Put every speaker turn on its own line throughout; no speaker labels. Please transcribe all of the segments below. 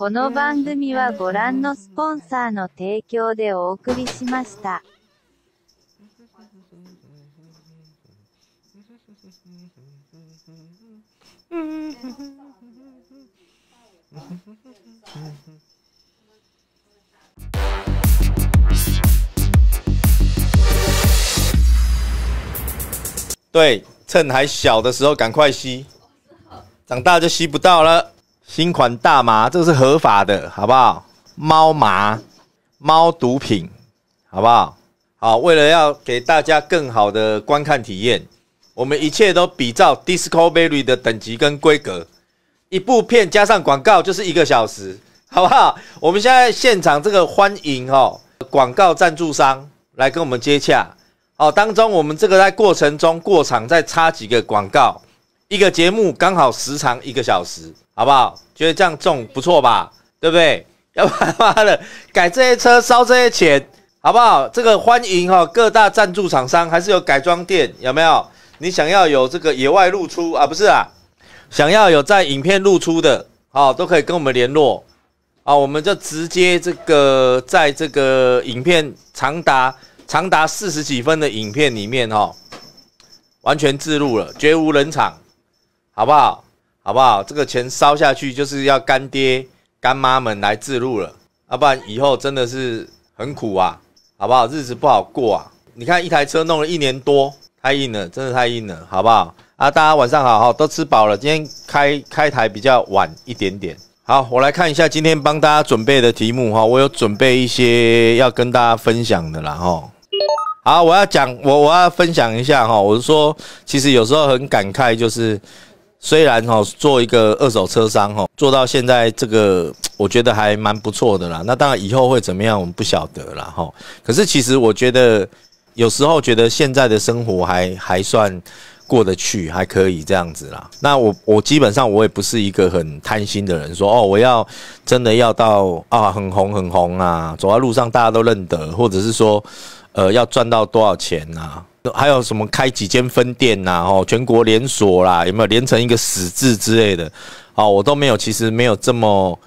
この番組はご覧のスポンサーの提供でお送りしました。对，趁还小的时候赶快吸，长大就吸不到了。新款大麻，这个是合法的，好不好？猫麻，猫毒品，好不好？好，为了要给大家更好的观看体验，我们一切都比照《Discovery》的等级跟规格。一部片加上广告就是一个小时，好不好？我们现在现场这个欢迎哦，广告赞助商来跟我们接洽。好，当中我们这个在过程中过场再插几个广告。一个节目刚好时长一个小时，好不好？觉得这样中不错吧？对不对？要不妈的 改这些车烧这些钱，好不好？这个欢迎哈各大赞助厂商，还是有改装店有没有？你想要有这个野外露出啊？不是啊，想要有在影片露出的，好都可以跟我们联络啊，我们就直接这个在这个影片长达长达四十几分的影片里面哈，完全自录了，绝无人场。好不好？好不好？这个钱烧下去就是要干爹干妈们来自入了，要不然以后真的是很苦啊，好不好？日子不好过啊！你看一台车弄了一年多，太硬了，真的太硬了，好不好？啊，大家晚上好哈，都吃饱了。今天开开台比较晚一点点，好，我来看一下今天帮大家准备的题目哈，我有准备一些要跟大家分享的啦哈。好，我要讲，我我要分享一下哈，我是说，其实有时候很感慨，就是。虽然哈，做一个二手车商哈，做到现在这个，我觉得还蛮不错的啦。那当然以后会怎么样，我们不晓得啦。哈。可是其实我觉得，有时候觉得现在的生活还还算过得去，还可以这样子啦。那我我基本上我也不是一个很贪心的人，说哦，我要真的要到啊很红很红啊，走在路上大家都认得，或者是说。呃，要赚到多少钱呢？还有什么开几间分店呐？哦，全国连锁啦，有没有连成一个“死”字之类的？哦，我都没有，其实没有这么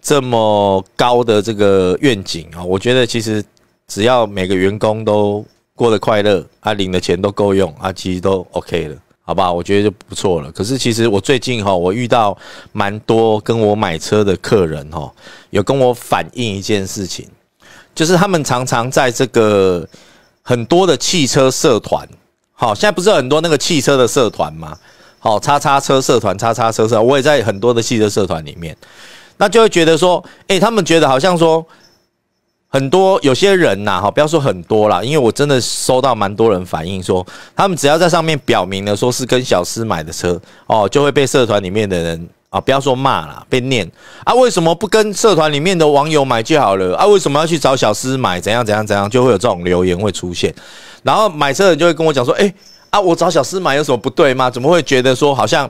这么高的这个愿景啊。我觉得其实只要每个员工都过得快乐，啊，领的钱都够用，啊，其实都 OK 了，好吧？我觉得就不错了。可是其实我最近哈，我遇到蛮多跟我买车的客人哈，有跟我反映一件事情。就是他们常常在这个很多的汽车社团，好，现在不是很多那个汽车的社团吗？好，叉叉车社团，叉叉车社，我也在很多的汽车社团里面，那就会觉得说，诶，他们觉得好像说很多有些人呐，哈，不要说很多啦，因为我真的收到蛮多人反映说，他们只要在上面表明了说是跟小司买的车，哦，就会被社团里面的人。啊，不要说骂了，被念啊！为什么不跟社团里面的网友买就好了？啊，为什么要去找小司买？怎样怎样怎样，就会有这种留言会出现。然后买车人就会跟我讲说：“哎，啊，我找小司买有什么不对吗？怎么会觉得说好像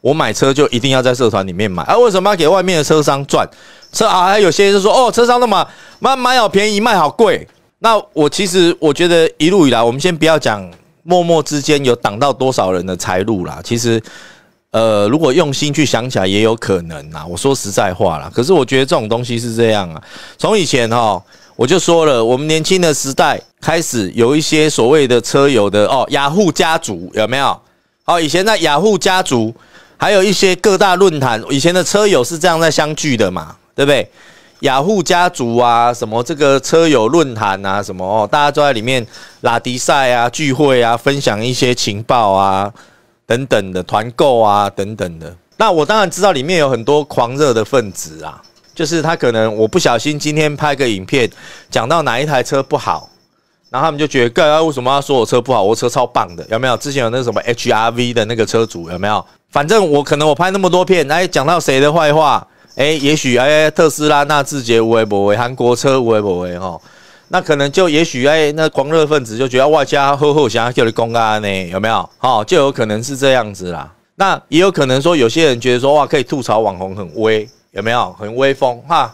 我买车就一定要在社团里面买？啊，为什么给外面的车商赚？车啊，还有些人说哦，车商那么那买好便宜，卖好贵。那我其实我觉得一路以来，我们先不要讲默默之间有挡到多少人的财路啦，其实。呃，如果用心去想起来，也有可能呐。我说实在话啦，可是我觉得这种东西是这样啊。从以前哈，我就说了，我们年轻的时代开始有一些所谓的车友的哦，雅虎家族有没有？好，以前在雅虎家族，还有一些各大论坛，以前的车友是这样在相聚的嘛，对不对？雅虎家族啊，什么这个车友论坛啊，什么哦，大家都在里面拉迪赛啊，聚会啊，分享一些情报啊。等等的团购啊，等等的。那我当然知道里面有很多狂热的分子啊，就是他可能我不小心今天拍个影片，讲到哪一台车不好，然后他们就觉得，干嘛为什么要说我车不好？我车超棒的，有没有？之前有那什么 H R V 的那个车主，有没有？反正我可能我拍那么多片，哎，讲到谁的坏话，哎，也许哎特斯拉、纳智捷、五菱、博威、韩国车、五博威，哈。那可能就也许哎，那狂热分子就觉得哇，加呵吼想要叫你公安呢，有没有？好，就有可能是这样子啦。那也有可能说有些人觉得说哇，可以吐槽网红很威，有没有？很威风哈。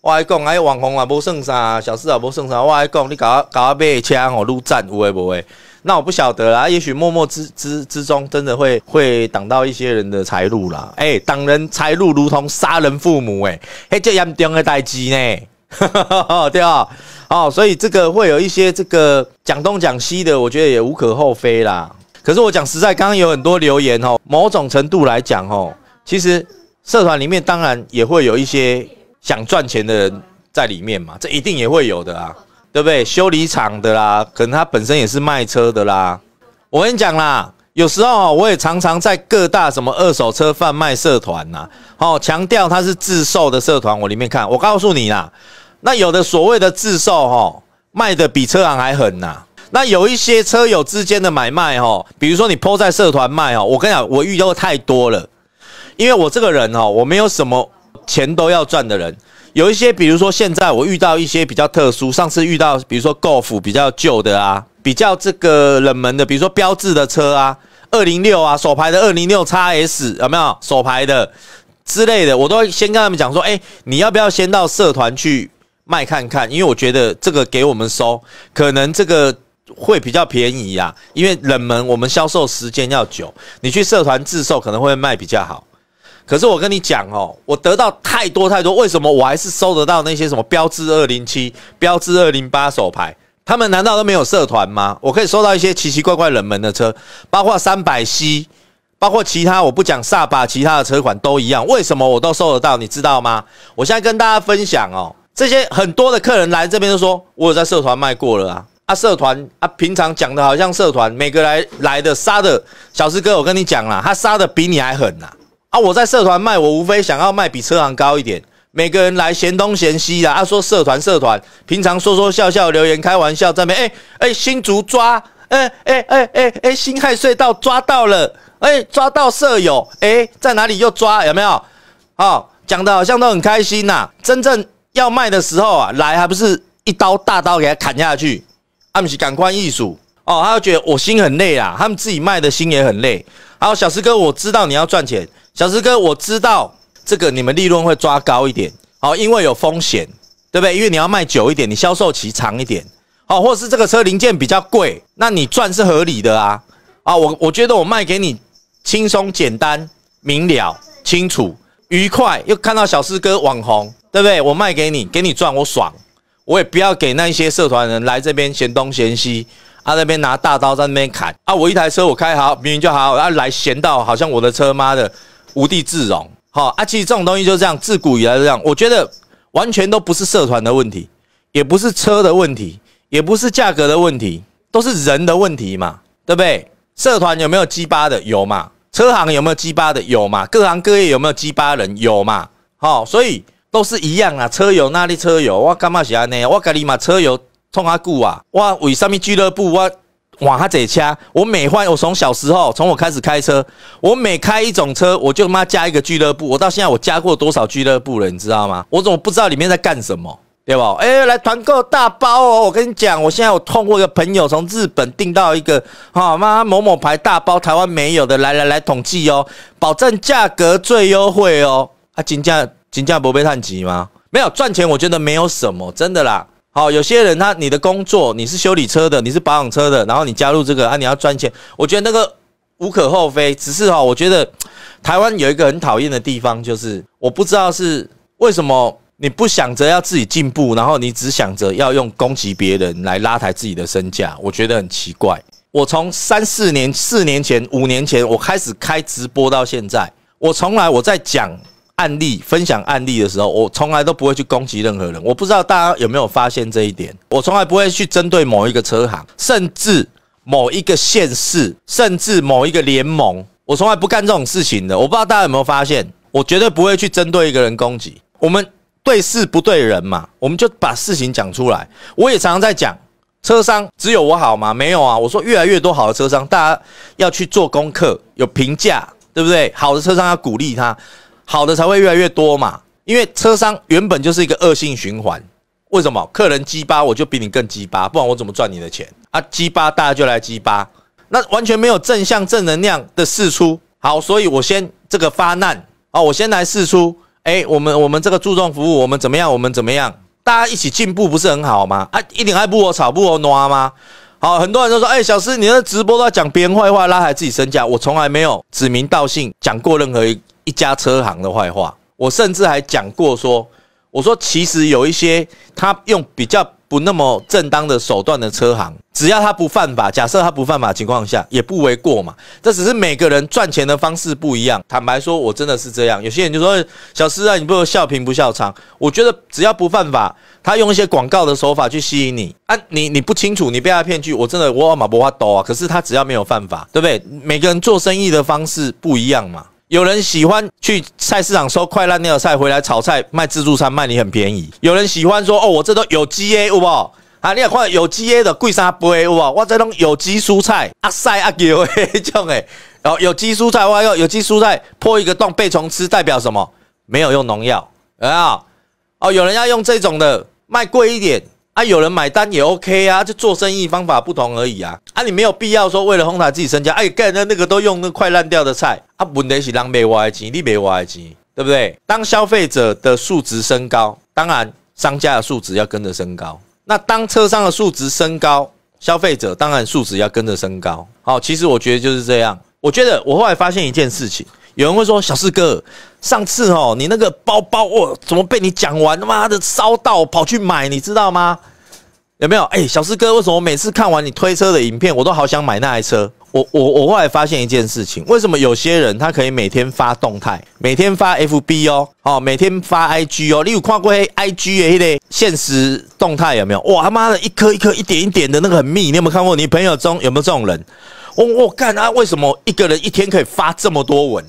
我还讲哎，网红啊不剩啥，小事啊不剩啥。我还讲你搞搞咩？被枪哦，入站乌喂不喂？那我不晓得啦。也许默默之之之中，真的会会挡到一些人的财路啦。哎，挡人财路如同杀人父母，哎，嘿，这严重的代志呢。对啊，好，所以这个会有一些这个讲东讲西的，我觉得也无可厚非啦。可是我讲实在，刚刚有很多留言哦，某种程度来讲哦，其实社团里面当然也会有一些想赚钱的人在里面嘛，这一定也会有的啊，对不对？修理厂的啦，可能他本身也是卖车的啦。我跟你讲啦，有时候我也常常在各大什么二手车贩卖社团呐，哦，强调他是自售的社团，我里面看，我告诉你啦。那有的所谓的自售哈，卖的比车行还狠呐。那有一些车友之间的买卖哈，比如说你抛在社团卖哦，我跟你讲，我遇到太多了。因为我这个人哈，我没有什么钱都要赚的人。有一些，比如说现在我遇到一些比较特殊，上次遇到，比如说 Golf 比较旧的啊，比较这个冷门的，比如说标志的车啊，二零六啊，手牌的二零六叉 S 有没有手牌的之类的，我都先跟他们讲说，哎，你要不要先到社团去？卖看看，因为我觉得这个给我们收，可能这个会比较便宜呀。因为冷门，我们销售时间要久，你去社团自售可能会卖比较好。可是我跟你讲哦，我得到太多太多，为什么我还是收得到那些什么标志二零七、标志二零八手牌？他们难道都没有社团吗？我可以收到一些奇奇怪怪冷门的车，包括三百 C，包括其他我不讲萨巴，其他的车款都一样。为什么我都收得到？你知道吗？我现在跟大家分享哦。这些很多的客人来这边都说，我有在社团卖过了啊啊，社团啊，平常讲的好像社团每个来来的杀的小师哥，我跟你讲啦，他杀的比你还狠呐啊！我在社团卖，我无非想要卖比车行高一点。每个人来嫌东嫌西的，啊，说社团社团平常说说笑笑，留言开玩笑在面，哎哎，新竹抓，哎哎哎哎哎，新亥隧道抓到了，哎抓到舍友，哎在哪里又抓有没有？哦，讲的好像都很开心呐，真正。要卖的时候啊，来还不是一刀大刀给他砍下去，他们是感官艺术哦！他就觉得我心很累啊，他们自己卖的心也很累。好，小师哥，我知道你要赚钱，小师哥，我知道这个你们利润会抓高一点，好，因为有风险，对不对？因为你要卖久一点，你销售期长一点，好，或是这个车零件比较贵，那你赚是合理的啊！啊，我我觉得我卖给你轻松、简单、明了、清楚、愉快，又看到小师哥网红。对不对？我卖给你，给你赚，我爽，我也不要给那一些社团人来这边嫌东嫌西，啊，那边拿大刀在那边砍啊，我一台车我开好，明明就好，要来嫌到好像我的车妈的无地自容，好啊，其实这种东西就是这样，自古以来这样，我觉得完全都不是社团的问题，也不是车的问题，也不是价格的问题，都是人的问题嘛，对不对？社团有没有鸡巴的？有嘛？车行有没有鸡巴的？有嘛？各行各业有没有鸡巴人？有嘛？好，所以。都是一样啊，车友那里车友？我干嘛喜欢呢？我咖喱嘛车友冲阿顾啊！我为上面俱乐部，我往他这吃。我每换，我从小时候，从我开始开车，我每开一种车，我就妈加一个俱乐部。我到现在，我加过多少俱乐部了？你知道吗？我怎么不知道里面在干什么？对吧？哎，来团购大包哦！我跟你讲，我现在我通过一个朋友从日本订到一个哈，妈某某牌大包，台湾没有的。来来来，统计哦，保证价格最优惠哦，啊，金价。新价不被探及吗？没有赚钱，我觉得没有什么真的啦。好，有些人他你的工作你是修理车的，你是保养车的，然后你加入这个啊，你要赚钱，我觉得那个无可厚非。只是哈，我觉得台湾有一个很讨厌的地方，就是我不知道是为什么你不想着要自己进步，然后你只想着要用攻击别人来拉抬自己的身价，我觉得很奇怪。我从三四年四年前五年前我开始开直播到现在，我从来我在讲。案例分享案例的时候，我从来都不会去攻击任何人。我不知道大家有没有发现这一点？我从来不会去针对某一个车行，甚至某一个县市，甚至某一个联盟，我从来不干这种事情的。我不知道大家有没有发现？我绝对不会去针对一个人攻击。我们对事不对人嘛，我们就把事情讲出来。我也常常在讲，车商只有我好吗？没有啊，我说越来越多好的车商，大家要去做功课，有评价，对不对？好的车商要鼓励他。好的才会越来越多嘛，因为车商原本就是一个恶性循环，为什么？客人鸡巴我就比你更鸡巴，不然我怎么赚你的钱啊？鸡巴大家就来鸡巴，那完全没有正向正能量的试出。好，所以我先这个发难啊，我先来试出，哎，我们我们这个注重服务，我们怎么样？我们怎么样？大家一起进步不是很好吗？啊，一点爱不我吵不我挪吗？好，很多人都说，哎，小四，你那直播都在讲别人坏话，拉抬自己身价，我从来没有指名道姓讲过任何。一家车行的坏话，我甚至还讲过说，我说其实有一些他用比较不那么正当的手段的车行，只要他不犯法，假设他不犯法情况下，也不为过嘛。这只是每个人赚钱的方式不一样。坦白说，我真的是这样。有些人就说：“小司啊，你不如笑贫不笑娼。”我觉得只要不犯法，他用一些广告的手法去吸引你啊，你你不清楚，你被他骗去，我真的我马不花都啊。可是他只要没有犯法，对不对？每个人做生意的方式不一样嘛。有人喜欢去菜市场收快烂掉的菜回来炒菜卖自助餐卖你很便宜。有人喜欢说哦，我这都有机 a 好不啊，你也看有机 a 的贵三倍有不我这种有机蔬菜啊塞啊油的 这种诶，然后有机蔬菜，我有有机蔬菜破一个洞被虫吃代表什么？没有用农药，啊，哦，有人要用这种的卖贵一点。啊，有人买单也 OK 啊，就做生意方法不同而已啊。啊，你没有必要说为了哄抬自己身价，哎，盖那那个都用那快烂掉的菜，啊，不人起浪费钱，你没费危钱，对不对？当消费者的数值升高，当然商家的数值要跟着升高。那当车商的数值升高，消费者当然数值要跟着升高。好，其实我觉得就是这样。我觉得我后来发现一件事情。有人会说小四哥，上次哦，你那个包包哦，怎么被你讲完他妈的烧到跑去买，你知道吗？有没有？哎，小四哥，为什么每次看完你推车的影片，我都好想买那台车？我我我后来发现一件事情，为什么有些人他可以每天发动态，每天发 FB 哦，哦，每天发 IG 哦，例如跨过 IG 哎嘞，现实动态有没有？哇他妈的一颗一颗一点一点的那个很密，你有没有看过你朋友中有没有这种人？我我干啊，为什么一个人一天可以发这么多文？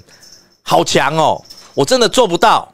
好强哦！我真的做不到，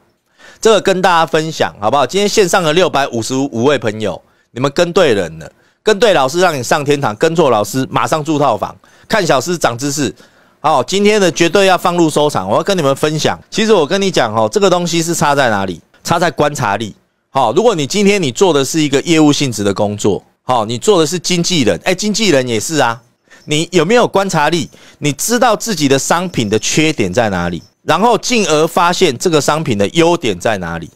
这个跟大家分享好不好？今天线上的六百五十五位朋友，你们跟对人了，跟对老师让你上天堂，跟错老师马上住套房。看小师长知识，好，今天的绝对要放入收藏。我要跟你们分享，其实我跟你讲哦，这个东西是差在哪里？差在观察力。好，如果你今天你做的是一个业务性质的工作，好，你做的是经纪人，哎，经纪人也是啊，你有没有观察力？你知道自己的商品的缺点在哪里？然后进而发现这个商品的优点在哪里？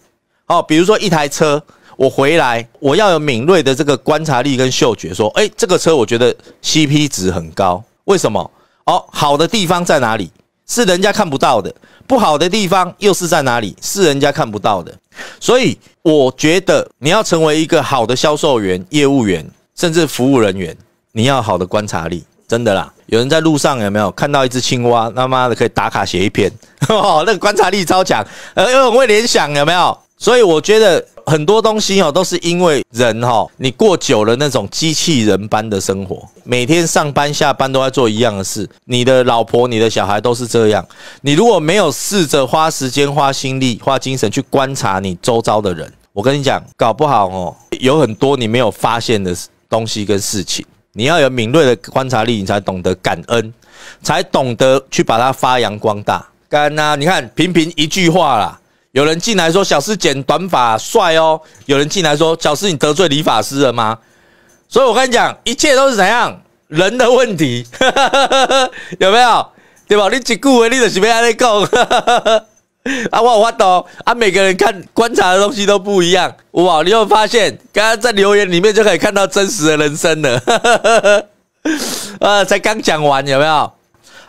哦，比如说一台车，我回来我要有敏锐的这个观察力跟嗅觉，说，哎，这个车我觉得 C P 值很高，为什么？哦，好的地方在哪里？是人家看不到的；不好的地方又是在哪里？是人家看不到的。所以我觉得你要成为一个好的销售员、业务员，甚至服务人员，你要好的观察力。真的啦，有人在路上有没有看到一只青蛙？他妈的可以打卡写一篇，那个观察力超强，呃，又会联想有没有？所以我觉得很多东西哦，都是因为人哈，你过久了那种机器人般的生活，每天上班下班都在做一样的事，你的老婆、你的小孩都是这样。你如果没有试着花时间、花心力、花精神去观察你周遭的人，我跟你讲，搞不好哦，有很多你没有发现的东西跟事情。你要有敏锐的观察力，你才懂得感恩，才懂得去把它发扬光大。干呐，你看，平平一句话啦，有人进来说小师剪短发帅哦，有人进来说小师你得罪理发师了吗？所以我跟你讲，一切都是怎样人的问题，有没有？对吧？你一句话，你就是要安尼讲，啊，我懂，啊，每个人看观察的东西都不一样，哇！你有发现？刚刚在留言里面就可以看到真实的人生了。呃，才刚讲完有没有？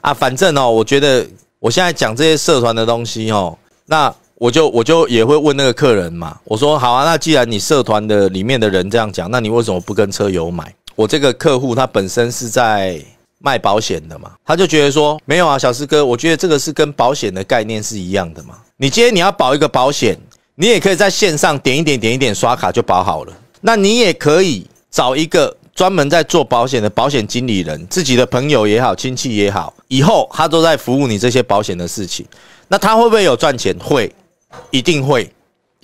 啊，反正哦，我觉得我现在讲这些社团的东西哦，那我就我就也会问那个客人嘛。我说好啊，那既然你社团的里面的人这样讲，那你为什么不跟车友买？我这个客户他本身是在。卖保险的嘛，他就觉得说没有啊，小师哥，我觉得这个是跟保险的概念是一样的嘛。你今天你要保一个保险，你也可以在线上点一点点一点刷卡就保好了。那你也可以找一个专门在做保险的保险经理人，自己的朋友也好，亲戚也好，以后他都在服务你这些保险的事情。那他会不会有赚钱？会，一定会，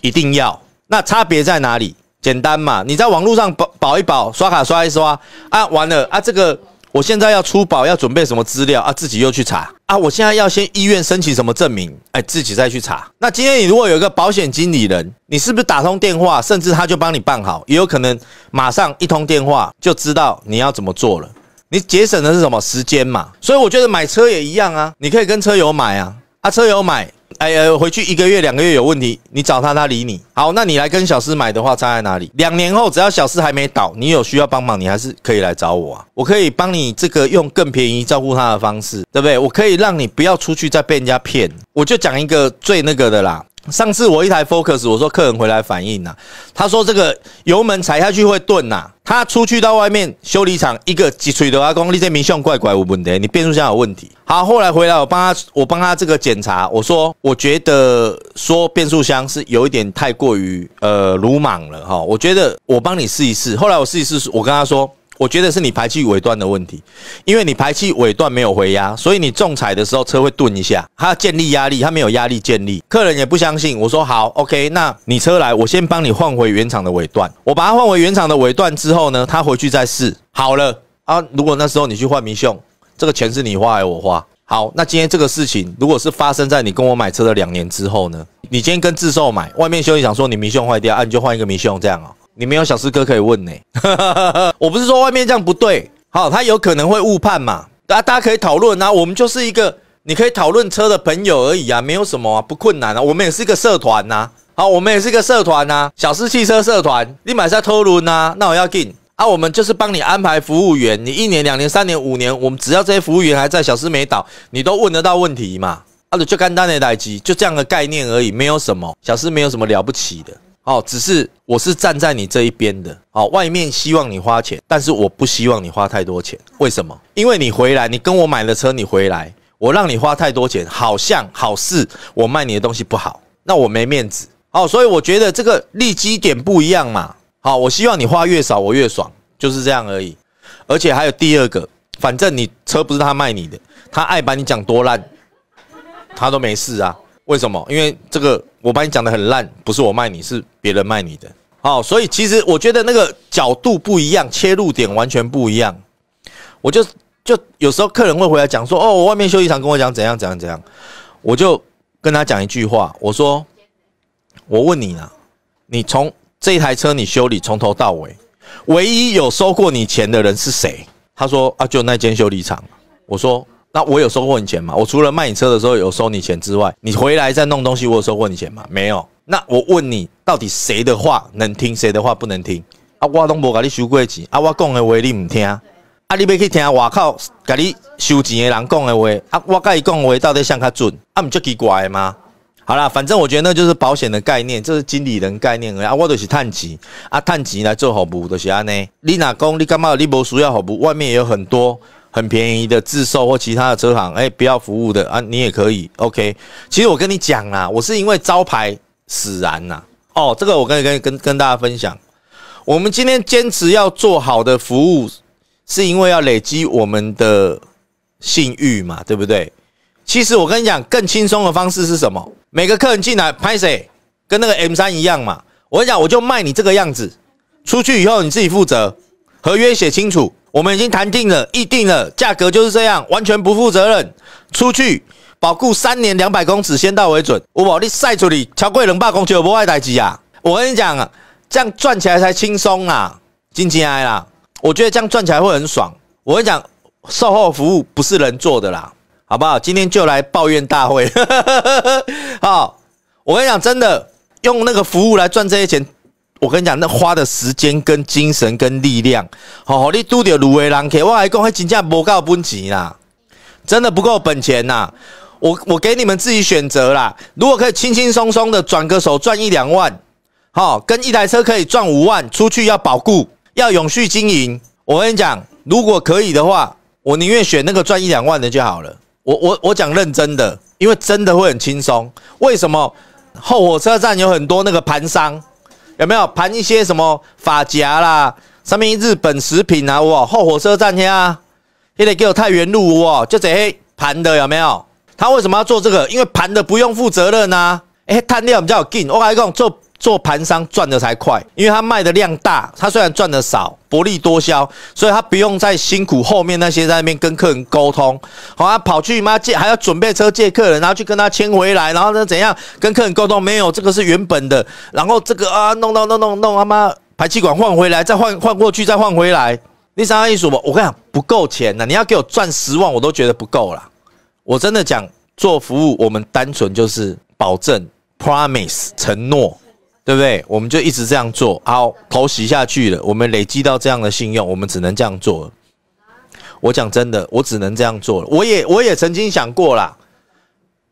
一定要。那差别在哪里？简单嘛，你在网络上保保一保，刷卡刷一刷，啊，完了啊，这个。我现在要出保，要准备什么资料啊？自己又去查啊！我现在要先医院申请什么证明，哎，自己再去查。那今天你如果有一个保险经理人，你是不是打通电话，甚至他就帮你办好？也有可能马上一通电话就知道你要怎么做了。你节省的是什么时间嘛？所以我觉得买车也一样啊，你可以跟车友买啊，啊，车友买。哎呃，回去一个月、两个月有问题，你找他他理你。好，那你来跟小四买的话差在哪里？两年后只要小四还没倒，你有需要帮忙，你还是可以来找我啊，我可以帮你这个用更便宜照顾他的方式，对不对？我可以让你不要出去再被人家骗。我就讲一个最那个的啦。上次我一台 Focus，我说客人回来反映呐，他说这个油门踩下去会钝呐，他出去到外面修理厂一个几锤的要功你这名显怪怪无问题，你变速箱有问题。好，后来回来我帮他，我帮他这个检查，我说我觉得说变速箱是有一点太过于呃鲁莽了哈，我觉得我帮你试一试。后来我试一试，我跟他说。我觉得是你排气尾段的问题，因为你排气尾段没有回压，所以你重踩的时候车会顿一下，它建立压力，它没有压力建立，客人也不相信。我说好，OK，那你车来，我先帮你换回原厂的尾段，我把它换回原厂的尾段之后呢，他回去再试。好了啊，如果那时候你去换迷熊，这个钱是你花，是我花。好，那今天这个事情，如果是发生在你跟我买车的两年之后呢，你今天跟自售买，外面修理厂说你迷熊坏掉，啊，你就换一个迷熊这样啊。你没有小师哥可以问呢，我不是说外面这样不对，好，他有可能会误判嘛，那大家可以讨论啊，我们就是一个你可以讨论车的朋友而已啊，没有什么啊，不困难啊，我们也是一个社团呐，好，我们也是一个社团呐，小师汽车社团，你买下偷轮呐，那我要进啊，我们就是帮你安排服务员，你一年、两年、三年、五年，我们只要这些服务员还在，小师没倒，你都问得到问题嘛，啊，就干单那台机，就这样的概念而已，没有什么，小师没有什么了不起的。哦，只是我是站在你这一边的。哦，外面希望你花钱，但是我不希望你花太多钱。为什么？因为你回来，你跟我买了车，你回来，我让你花太多钱，好像好事，我卖你的东西不好，那我没面子。哦，所以我觉得这个利基点不一样嘛。好，我希望你花越少，我越爽，就是这样而已。而且还有第二个，反正你车不是他卖你的，他爱把你讲多烂，他都没事啊。为什么？因为这个我把你讲的很烂，不是我卖你，是别人卖你的。好，所以其实我觉得那个角度不一样，切入点完全不一样。我就就有时候客人会回来讲说，哦，我外面修理厂跟我讲怎样怎样怎样，我就跟他讲一句话，我说，我问你呢，你从这台车你修理从头到尾，唯一有收过你钱的人是谁？他说啊，就那间修理厂。我说。那我有收过你钱吗？我除了卖你车的时候有收你钱之外，你回来再弄东西，我有收过你钱吗？没有。那我问你，到底谁的话能听，谁的话不能听？啊，我都无甲你收过钱，啊，我讲的话你唔听，啊，你要去听外口甲你收钱的人讲的话，啊，我甲伊讲的话到底像佮准，啊唔就奇怪吗？好啦，反正我觉得那就是保险的概念，这是经理人概念而已。啊，我都是探机，啊探机来做服务就是安尼。你若讲你感嘛你无需要服务，外面也有很多。很便宜的自售或其他的车行，哎，不要服务的啊，你也可以。OK，其实我跟你讲啦，我是因为招牌使然呐。哦，这个我跟跟跟跟大家分享，我们今天坚持要做好的服务，是因为要累积我们的信誉嘛，对不对？其实我跟你讲，更轻松的方式是什么？每个客人进来拍谁，跟那个 M 三一样嘛。我跟你讲，我就卖你这个样子，出去以后你自己负责，合约写清楚。我们已经谈定了，议定了，价格就是这样，完全不负责任。出去，保固三年，两百公尺，先到为准。我保你晒出理，超过两百公尺有不坏代机啊！我跟你讲，这样赚起来才轻松啊，金津哀啦。我觉得这样赚起来会很爽。我跟你讲，售后服务不是人做的啦，好不好？今天就来抱怨大会。好，我跟你讲，真的用那个服务来赚这些钱。我跟你讲，那花的时间跟精神跟力量，好，你都得如微浪客。我还讲，还真正不够本钱啦，真的不够本钱呐。我我给你们自己选择啦。如果可以轻轻松松的转个手赚一两万，好，跟一台车可以赚五万，出去要保固，要永续经营。我跟你讲，如果可以的话，我宁愿选那个赚一两万的就好了。我我我讲认真的，因为真的会很轻松。为什么？后火车站有很多那个盘商。有没有盘一些什么发夹啦？上面日本食品啊，哇！后火车站去啊，还得给我太原路哇，就这些盘的有没有？他为什么要做这个？因为盘的不用负责任呐。哎，碳料比较劲，我你讲做。做盘商赚的才快，因为他卖的量大，他虽然赚的少，薄利多销，所以他不用再辛苦后面那些在那边跟客人沟通，好啊，跑去妈借，还要准备车借客人，然后去跟他签回来，然后呢怎样跟客人沟通？没有这个是原本的，然后这个啊弄弄弄弄弄他妈排气管换回来，再换换过去，再换回来。你想想意思我我跟你讲不够钱呐，你要给我赚十万我都觉得不够了。”我真的讲做服务，我们单纯就是保证 （promise） 承诺。对不对？我们就一直这样做，好投袭下去了。我们累积到这样的信用，我们只能这样做。我讲真的，我只能这样做了。我也我也曾经想过啦，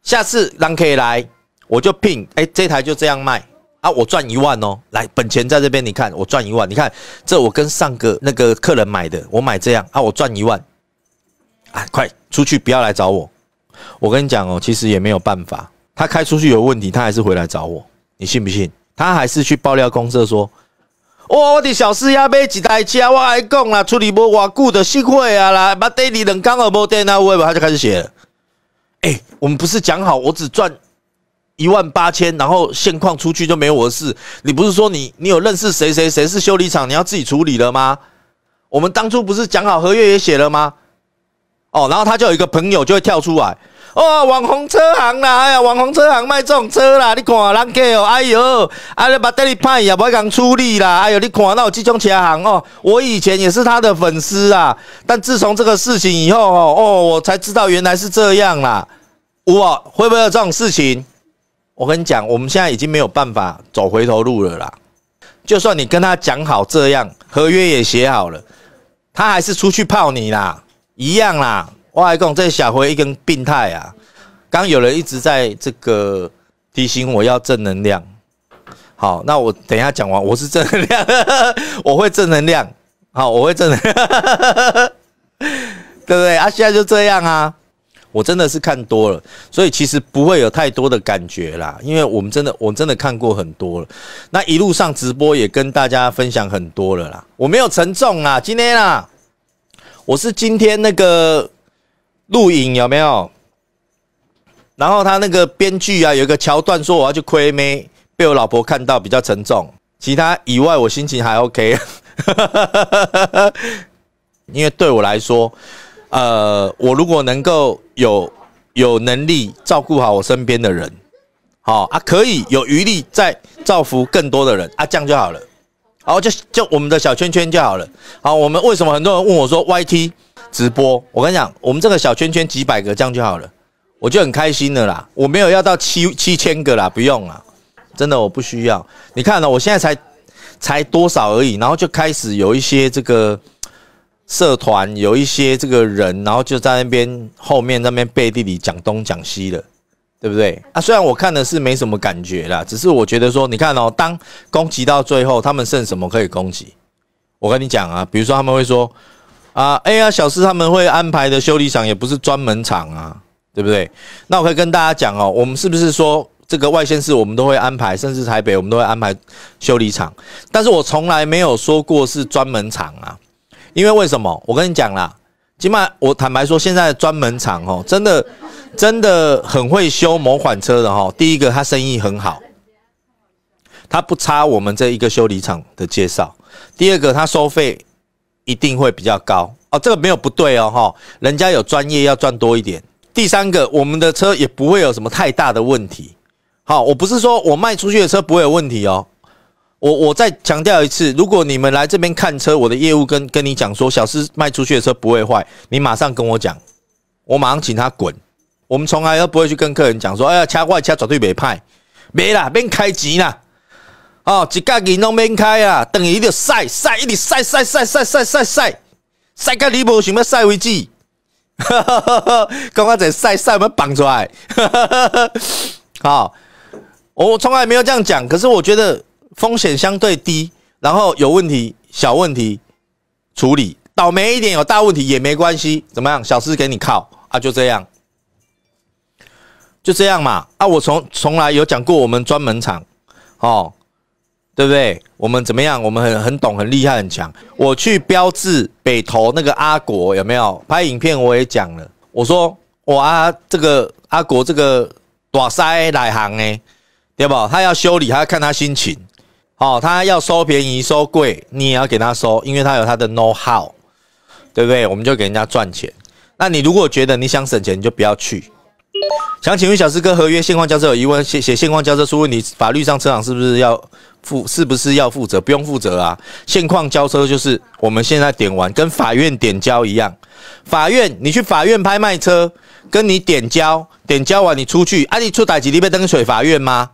下次狼可以来，我就聘。哎，这台就这样卖啊，我赚一万哦。来，本钱在这边，你看我赚一万，你看这我跟上个那个客人买的，我买这样啊，我赚一万。啊，快出去，不要来找我。我跟你讲哦，其实也没有办法，他开出去有问题，他还是回来找我，你信不信？他还是去爆料公社说：“哇，我的小四要被几台车，我还讲啦，处理不完 g 的 o d 幸亏啊啦，没带你冷干耳膜，没那味吧？”他就开始写：“了？哎，我们不是讲好我只赚一万八千，然后现况出去就没有我的事。你不是说你你有认识谁谁谁是修理厂，你要自己处理了吗？我们当初不是讲好合约也写了吗？哦，然后他就有一个朋友就会跳出来。”哦，网红车行啦！哎呀，网红车行卖这种车啦！你看，人家哦，哎呦，啊，把这里派也不给人处理啦，哎哟，你看，那有几种车行哦。我以前也是他的粉丝啊，但自从这个事情以后哦，哦，我才知道原来是这样啦。我会不会有这种事情？我跟你讲，我们现在已经没有办法走回头路了啦。就算你跟他讲好这样，合约也写好了，他还是出去泡你啦，一样啦。我来讲，这小辉一根病态啊！刚有人一直在这个提醒我要正能量。好，那我等一下讲完，我是正能量，我会正能量。好，我会正，哈哈哈哈哈哈，对不对啊？现在就这样啊！我真的是看多了，所以其实不会有太多的感觉啦。因为我们真的，我真的看过很多了。那一路上直播也跟大家分享很多了啦。我没有承重啊，今天啊，我是今天那个。录影有没有？然后他那个编剧啊，有一个桥段说我要去亏妹，被我老婆看到比较沉重。其他以外，我心情还 OK。因为对我来说，呃，我如果能够有有能力照顾好我身边的人，好啊，可以有余力再造福更多的人啊，这样就好了。好，就就我们的小圈圈就好了。好，我们为什么很多人问我说 YT？直播，我跟你讲，我们这个小圈圈几百个这样就好了，我就很开心的啦。我没有要到七七千个啦，不用了，真的我不需要。你看呢？我现在才才多少而已，然后就开始有一些这个社团，有一些这个人，然后就在那边后面那边背地里讲东讲西了，对不对？啊，虽然我看的是没什么感觉啦，只是我觉得说，你看哦，当攻击到最后，他们剩什么可以攻击？我跟你讲啊，比如说他们会说。啊，哎呀，小师他们会安排的修理厂也不是专门厂啊，对不对？那我可以跟大家讲哦，我们是不是说这个外县市我们都会安排，甚至台北我们都会安排修理厂？但是我从来没有说过是专门厂啊，因为为什么？我跟你讲啦，起码我坦白说，现在专门厂哦，真的真的很会修某款车的哦。第一个，他生意很好，他不差我们这一个修理厂的介绍。第二个，他收费。一定会比较高哦，这个没有不对哦，哈，人家有专业要赚多一点。第三个，我们的车也不会有什么太大的问题。好，我不是说我卖出去的车不会有问题哦，我我再强调一次，如果你们来这边看车，我的业务跟跟你讲说，小司卖出去的车不会坏，你马上跟我讲，我马上请他滚。我们从来都不会去跟客人讲说，哎呀，掐坏掐绝对没派，没啦，免开机啦。哦，一家人拢免开啊，等于就晒晒，一直晒晒晒晒晒晒晒晒，到你无想要晒为止。刚刚在晒晒，我们绑出来。哈哈哈哈！好，我我从来没有这样讲，可是我觉得风险相对低，然后有问题小问题处理，倒霉一点有大问题也没关系，怎么样？小事给你靠啊，就这样，就这样嘛啊！我从从来有讲过我们专门厂哦。对不对？我们怎么样？我们很很懂、很厉害、很强。我去标志北投那个阿国有没有拍影片？我也讲了，我说我啊，这个阿国这个大塞来行哎，对不？他要修理，他要看他心情。好，他要收便宜，收贵，你也要给他收，因为他有他的 know how，对不对？我们就给人家赚钱。那你如果觉得你想省钱，你就不要去。想请问小师哥，合约现况交车有疑问，写写现况交车出问题，法律上车行是不是要？负是不是要负责？不用负责啊！现况交车就是我们现在点完，跟法院点交一样。法院，你去法院拍卖车，跟你点交，点交完你出去，啊，你出台机你被登水法院吗？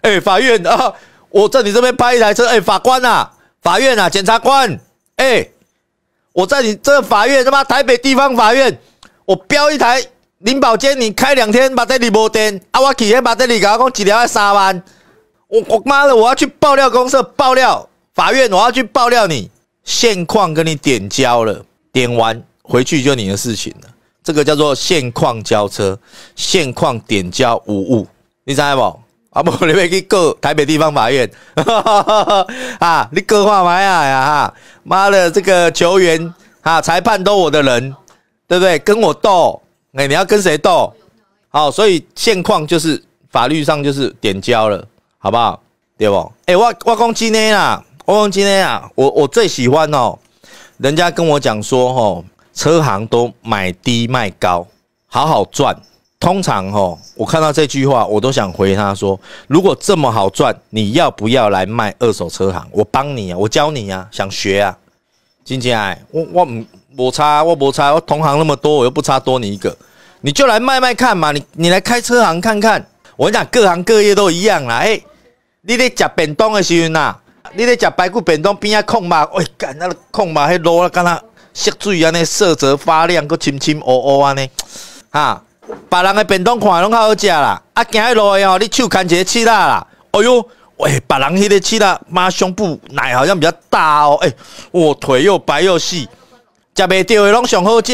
哎，法院啊，我在你这边拍一台车，哎，法官啊，法院啊，检察官，哎，我在你这个法院他妈台北地方法院，我标一台林宝坚，你开两天，把这里没电，啊，我起耶，马德里讲几条要三万。我我妈的，我要去爆料公社爆料法院，我要去爆料你。现况跟你点交了，点完回去就你的事情了。这个叫做现况交车，现况点交无误，你知道不？啊不，你别去告台北地方法院 啊！你各话玩呀啊！妈的，这个球员啊，裁判都我的人，对不对？跟我斗，哎，你要跟谁斗？好，所以现况就是法律上就是点交了。好不好？对不？哎，我我讲今天啊，我讲今天啊，我我最喜欢哦。人家跟我讲说，哦，车行都买低卖高，好好赚。通常，哦，我看到这句话，我都想回他说：如果这么好赚，你要不要来卖二手车行？我帮你啊，我教你啊，想学啊？金姐哎，我我唔差，我不差，我同行那么多，我又不差多你一个，你就来卖卖看嘛。你你来开车行看看。我跟你讲，各行各业都一样啦，哎。你咧食便当的时候呐，你咧食排骨便当边啊，空嘛，喂，干那个空嘛，迄路啊，干呐，色水啊，尼色泽发亮，搁青青乌乌啊，尼，哈，别人诶便当看拢较好食啦，啊，行迄路诶吼，你手牵一个刺啦啦，哎呦，喂，别人迄个去啦，妈胸部奶好像比较大哦，哎，我腿又白又细，食袂到，拢上好食，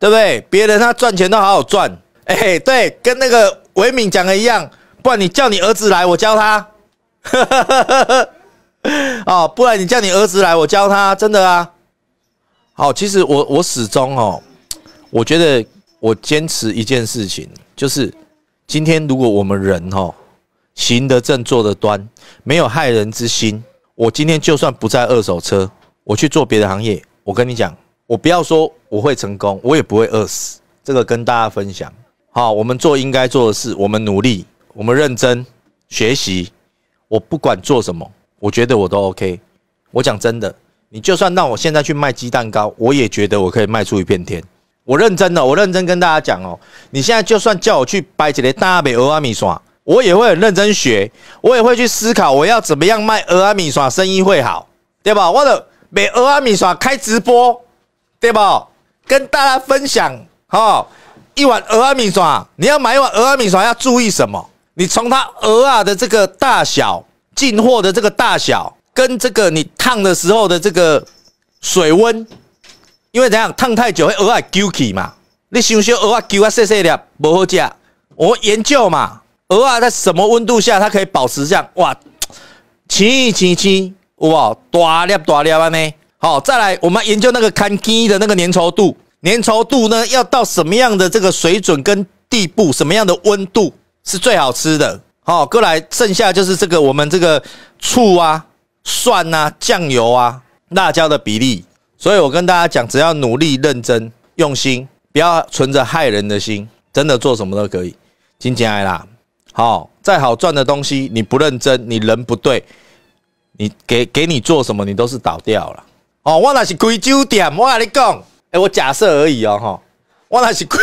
对不对？别人他赚钱都好好赚，哎，对，跟那个伟敏讲诶一样，不然你叫你儿子来，我教他。哈，哦，不然你叫你儿子来，我教他，真的啊。好，其实我我始终哦，我觉得我坚持一件事情，就是今天如果我们人哦行得正，坐得端，没有害人之心，我今天就算不在二手车，我去做别的行业，我跟你讲，我不要说我会成功，我也不会饿死。这个跟大家分享。好，我们做应该做的事，我们努力，我们认真学习。我不管做什么，我觉得我都 OK。我讲真的，你就算让我现在去卖鸡蛋糕，我也觉得我可以卖出一片天。我认真的，我认真跟大家讲哦，你现在就算叫我去摆几个大北鹅阿米刷，我也会很认真学，我也会去思考我要怎么样卖鹅阿米刷生意会好，对吧？或者北鹅阿米刷开直播，对吧？跟大家分享哈，一碗鹅阿米刷，你要买一碗鹅阿米刷要注意什么？你从它鹅啊的这个大小进货的这个大小，跟这个你烫的时候的这个水温，因为怎样烫太久会额外揪起嘛？你想想鹅啊揪啊碎碎的，不好吃。我研究嘛，鹅啊在什么温度下它可以保持这样？哇，奇起起，奇哇，大粒大粒安呢。好，再来，我们研究那个看鸡的那个粘稠度，粘稠度呢要到什么样的这个水准跟地步？什么样的温度？是最好吃的，好，过来，剩下就是这个我们这个醋啊、蒜啊、酱油啊、辣椒的比例。所以我跟大家讲，只要努力、认真、用心，不要存着害人的心，真的做什么都可以。今天来啦，好，再好赚的东西，你不认真，你人不对，你给给你做什么，你都是倒掉了。哦，我那是开酒店，我跟你讲，哎，我假设而已哦，哈，我那是开，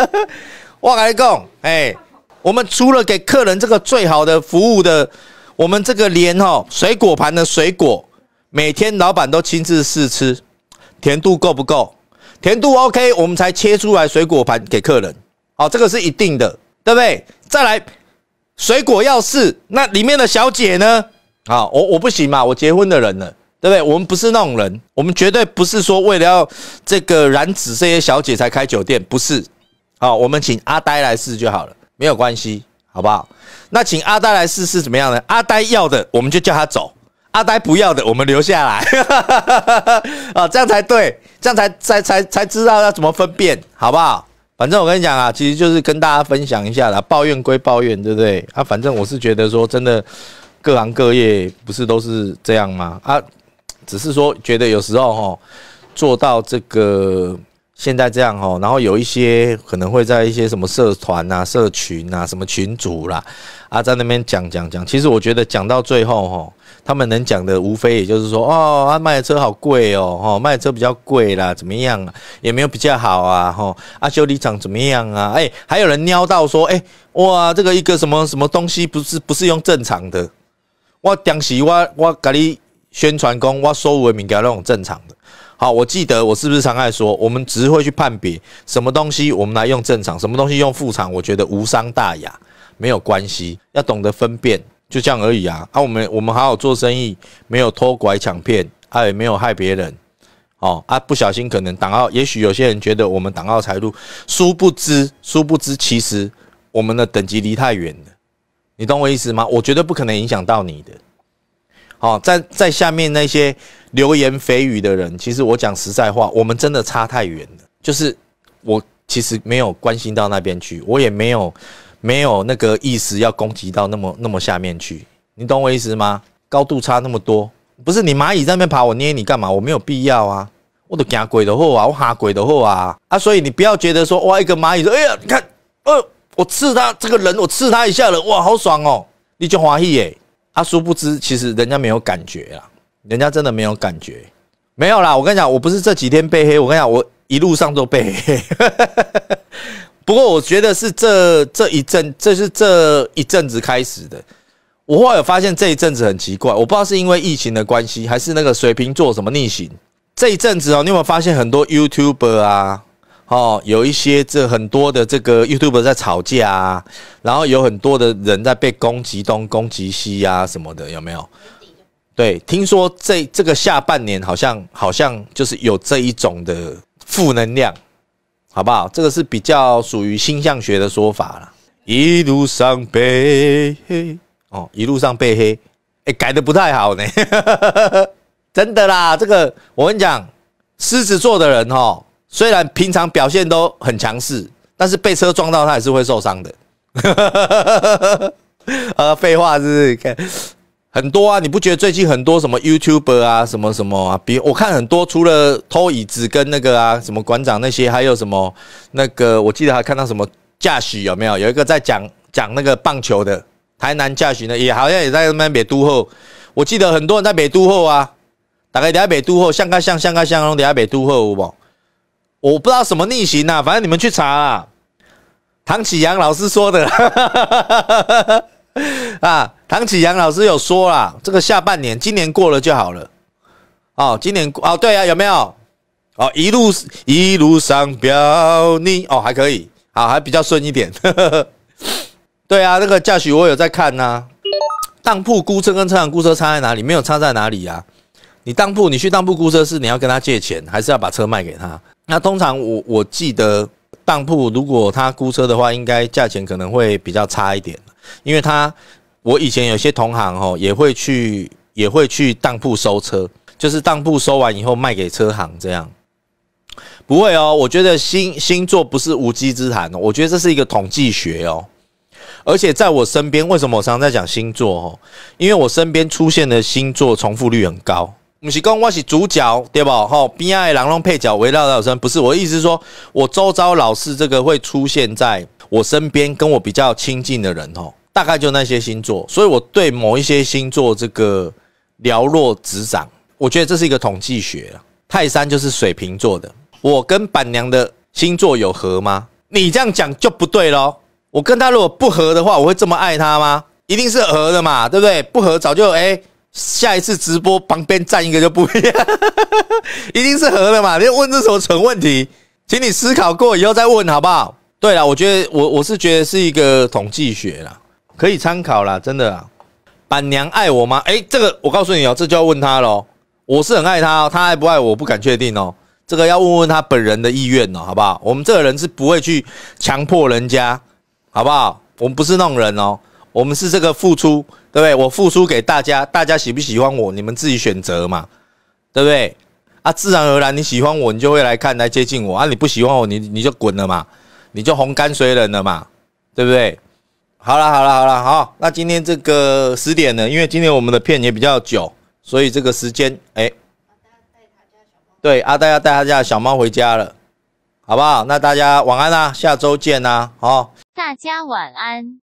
我跟你讲，哎。我们除了给客人这个最好的服务的，我们这个连哦水果盘的水果，每天老板都亲自试吃，甜度够不够？甜度 OK，我们才切出来水果盘给客人。好，这个是一定的，对不对？再来，水果要试，那里面的小姐呢？啊，我我不行嘛，我结婚的人了，对不对？我们不是那种人，我们绝对不是说为了要这个染指这些小姐才开酒店，不是？好，我们请阿呆来试就好了。没有关系，好不好？那请阿呆来试试怎么样呢？阿呆要的，我们就叫他走；阿呆不要的，我们留下来。啊，这样才对，这样才才才才知道要怎么分辨，好不好？反正我跟你讲啊，其实就是跟大家分享一下啦。抱怨归抱怨，对不对？啊，反正我是觉得说，真的，各行各业不是都是这样吗？啊，只是说觉得有时候哈，做到这个。现在这样哦，然后有一些可能会在一些什么社团啊、社群啊、什么群组啦，啊，在那边讲讲讲。其实我觉得讲到最后哦，他们能讲的无非也就是说，哦，啊，卖的车好贵哦，哦，卖的车比较贵啦，怎么样啊？也没有比较好啊，哦，啊，修理厂怎么样啊？哎，还有人瞄到说，哎，哇，这个一个什么什么东西不是不是用正常的？我当时我我给你宣传工，我所有民格那种正常的。好，我记得我是不是常爱说，我们只会去判别什么东西我们来用正常，什么东西用副厂，我觉得无伤大雅，没有关系，要懂得分辨，就这样而已啊！啊，我们我们好好做生意，没有偷拐抢骗，也没有害别人，哦，啊，不小心可能挡到，也许有些人觉得我们挡到财路，殊不知，殊不知，其实我们的等级离太远了，你懂我意思吗？我绝对不可能影响到你的。好，在在下面那些流言蜚语的人，其实我讲实在话，我们真的差太远了。就是我其实没有关心到那边去，我也没有没有那个意思要攻击到那么那么下面去。你懂我意思吗？高度差那么多，不是你蚂蚁在那边爬，我捏你干嘛？我没有必要啊，我都惊鬼的货啊，我哈鬼的货啊啊！所以你不要觉得说，哇，一个蚂蚁说，哎呀，你看，呃，我刺他这个人，我刺他一下了，哇，好爽哦，你就欢喜耶。啊，殊不知，其实人家没有感觉啊，人家真的没有感觉，没有啦。我跟你讲，我不是这几天被黑，我跟你讲，我一路上都被黑。不过我觉得是这这一阵，这是这一阵子开始的。我后来有发现这一阵子很奇怪，我不知道是因为疫情的关系，还是那个水瓶座什么逆行。这一阵子哦，你有没有发现很多 YouTube r 啊？哦，有一些这很多的这个 y o u t u b e 在吵架啊，然后有很多的人在被攻击东攻击西啊什么的，有没有？对，听说这这个下半年好像好像就是有这一种的负能量，好不好？这个是比较属于星象学的说法了。一路上被黑哦，一路上被黑，哎，改的不太好呢。真的啦，这个我跟你讲，狮子座的人哦。虽然平常表现都很强势，但是被车撞到他也是会受伤的。呃，废话是看很多啊，你不觉得最近很多什么 YouTuber 啊，什么什么啊？比我看很多除了偷椅子跟那个啊，什么馆长那些，还有什么那个？我记得还看到什么驾驶有没有？有一个在讲讲那个棒球的台南驾驶呢，也好像也在那边北都后。我记得很多人在北都后啊，大概在北都后，像干像香像香龙在北都后有无？我不知道什么逆行啊，反正你们去查啦。唐启阳老师说的 啊，唐启阳老师有说啦，这个下半年今年过了就好了。哦，今年哦，对啊，有没有？哦，一路一路上飙你哦，还可以，好，还比较顺一点。对啊，那个驾驶我有在看呐。当铺估车跟车行估车差在哪里？没有差在哪里呀？你当铺，你去当铺估车是你要跟他借钱，还是要把车卖给他？那通常我我记得，当铺如果他估车的话，应该价钱可能会比较差一点，因为他我以前有些同行哦，也会去也会去当铺收车，就是当铺收完以后卖给车行这样。不会哦，我觉得星星座不是无稽之谈哦，我觉得这是一个统计学哦，而且在我身边，为什么我常常在讲星座哦？因为我身边出现的星座重复率很高。不是讲我是主角对吧？吼边爱人龙配角围绕到身，不是我的意思，说我周遭老是这个会出现在我身边，跟我比较亲近的人吼，大概就那些星座。所以我对某一些星座这个了若指掌。我觉得这是一个统计学。泰山就是水瓶座的。我跟板娘的星座有合吗？你这样讲就不对喽。我跟他如果不合的话，我会这么爱他吗？一定是合的嘛，对不对？不合早就哎。下一次直播旁边站一个就不一样，一定是合的嘛？你问这什么蠢问题，请你思考过以后再问好不好？对了，我觉得我我是觉得是一个统计学啦，可以参考啦，真的啊。板娘爱我吗？哎，这个我告诉你哦，这就要问他喽。我是很爱他哦，他爱不爱我不敢确定哦。这个要问问他本人的意愿哦，好不好？我们这个人是不会去强迫人家，好不好？我们不是那种人哦。我们是这个付出，对不对？我付出给大家，大家喜不喜欢我，你们自己选择嘛，对不对？啊，自然而然你喜欢我，你就会来看，来接近我啊；你不喜欢我，你你就滚了嘛，你就红干水冷了嘛，对不对？好了，好了，好了，好，那今天这个十点呢，因为今天我们的片也比较久，所以这个时间，哎，阿对，阿呆要带他家小猫回家了，好不好？那大家晚安啦，下周见啦。好，大家晚安。